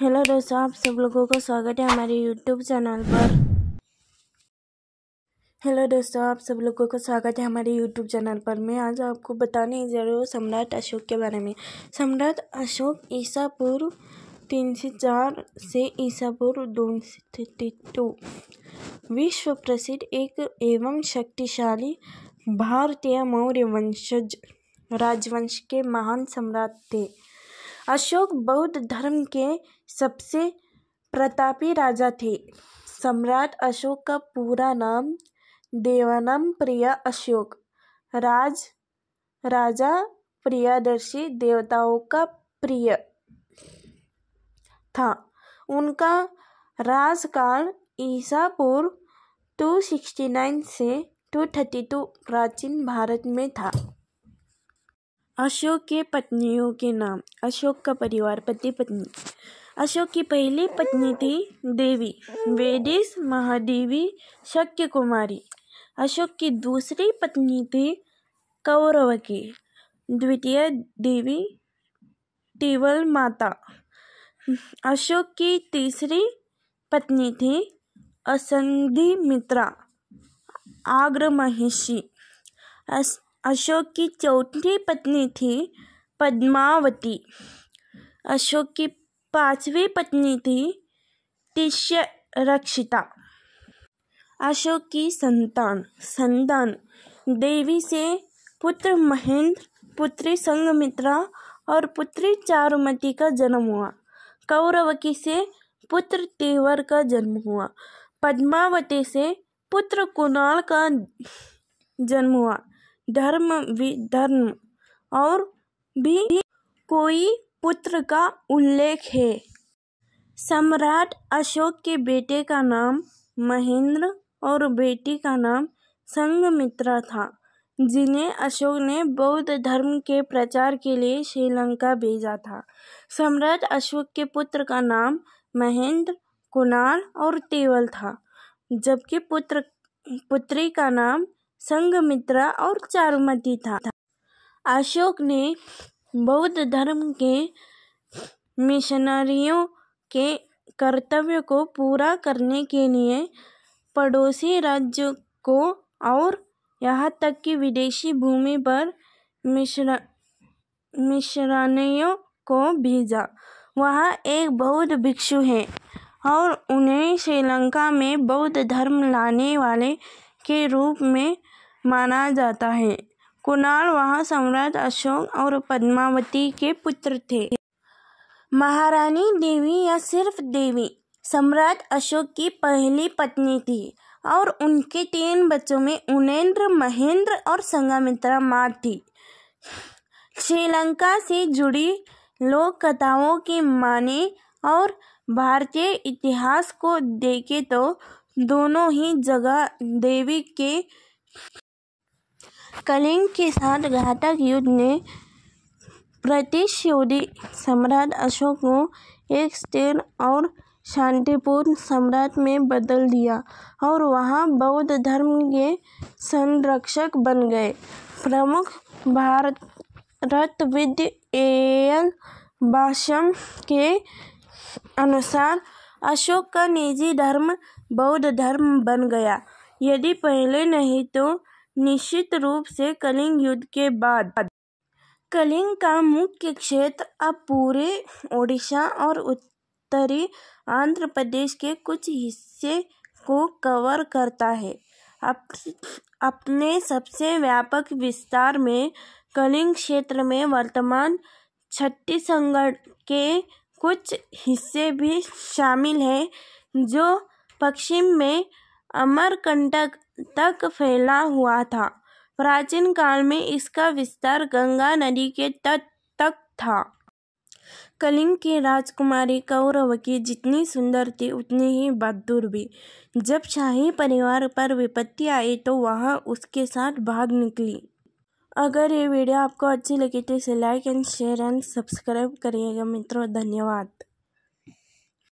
hello दोस्तों आप सब लोगों का स्वागत है हमारे यूट्यूब चैनल पर हेलो दोस्तों आप सब लोगों का स्वागत है हमारे यूट्यूब चैनल पर मैं आज आपको बताने ज़रूर सम्राट अशोक के बारे में सम्राट अशोक ईसा पूर्व तीन से चार से ईसा पूर्व दो टू विश्व प्रसिद्ध एक एवं शक्तिशाली भारतीय मौर्य वंशज राजवंश के महान सम्राट थे अशोक बौद्ध धर्म के सबसे प्रतापी राजा थे सम्राट अशोक का पूरा नाम देवानम प्रिया अशोक राज राजा प्रियादर्शी देवताओं का प्रिय था उनका राजकाल ईसा पूर्व नाइन से टू थर्टी टू प्राचीन भारत में था अशोक के पत्नियों के नाम अशोक का परिवार पति पत्नी अशोक की पहली पत्नी थी देवी वेदिस महादेवी शक्य कुमारी अशोक की दूसरी पत्नी थी कौरव की द्वितीय देवी टेवल माता अशोक की तीसरी पत्नी थी असंधि मित्रा आग्र महिषी अस अशोक की चौथी पत्नी थी पद्मावती अशोक की पांचवी पत्नी थी तिश्य रक्षिता अशोक की संतान संतान देवी से पुत्र महेंद्र पुत्री संगमित्रा और पुत्री चारुमती का जन्म हुआ कौरवकी से पुत्र तेवर का जन्म हुआ पद्मावती से पुत्र कुणाल का जन्म हुआ धर्म विधर्म और भी कोई पुत्र का उल्लेख है सम्राट अशोक के बेटे का नाम महेंद्र और बेटी का नाम संगमित्रा था जिन्हें अशोक ने बौद्ध धर्म के प्रचार के लिए श्रीलंका भेजा था सम्राट अशोक के पुत्र का नाम महेंद्र कुणाल और तेवल था जबकि पुत्र पुत्री का नाम संगमित्रा और चारुमती था अशोक ने बौद्ध धर्म के मिशनरियों के कर्तव्य को पूरा करने के लिए पड़ोसी राज्य को और यहाँ तक कि विदेशी भूमि पर मिश्र मिश्रणियों को भेजा वहाँ एक बौद्ध भिक्षु है और उन्हें श्रीलंका में बौद्ध धर्म लाने वाले के रूप में माना जाता है कुणाल वहाँ सम्राट अशोक और पद्मावती के पुत्र थे महारानी देवी या सिर्फ देवी सम्राट अशोक की पहली पत्नी थी और उनके तीन बच्चों में उनेन्द्र महेंद्र और संगमित्रा माँ थी श्रीलंका से जुड़ी लोक कथाओं की माने और भारतीय इतिहास को देखें तो दोनों ही जगह देवी के कलिंग के साथ घातक युद्ध ने प्रतिशोधी सम्राट अशोक को एक स्थिर और शांतिपूर्ण सम्राट में बदल दिया और वहाँ बौद्ध धर्म के संरक्षक बन गए प्रमुख भारत रत्विद एल बाशम के अनुसार अशोक का निजी धर्म बौद्ध धर्म बन गया यदि पहले नहीं तो निश्चित रूप से कलिंग युद्ध के बाद कलिंग का मुख्य क्षेत्र अब पूरे ओडिशा और उत्तरी आंध्र प्रदेश के कुछ हिस्से को कवर करता है अप, अपने सबसे व्यापक विस्तार में कलिंग क्षेत्र में वर्तमान छत्तीसगढ़ के कुछ हिस्से भी शामिल हैं जो पश्चिम में अमरकंटक तक फैला हुआ था प्राचीन काल में इसका विस्तार गंगा नदी के तट तक था कलिंग की राजकुमारी कौरव की जितनी सुंदर थी उतनी ही बहादुर भी जब शाही परिवार पर विपत्ति आई तो वह उसके साथ भाग निकली अगर ये वीडियो आपको अच्छी लगी तो इसे like and share and subscribe करिएगा मित्रों धन्यवाद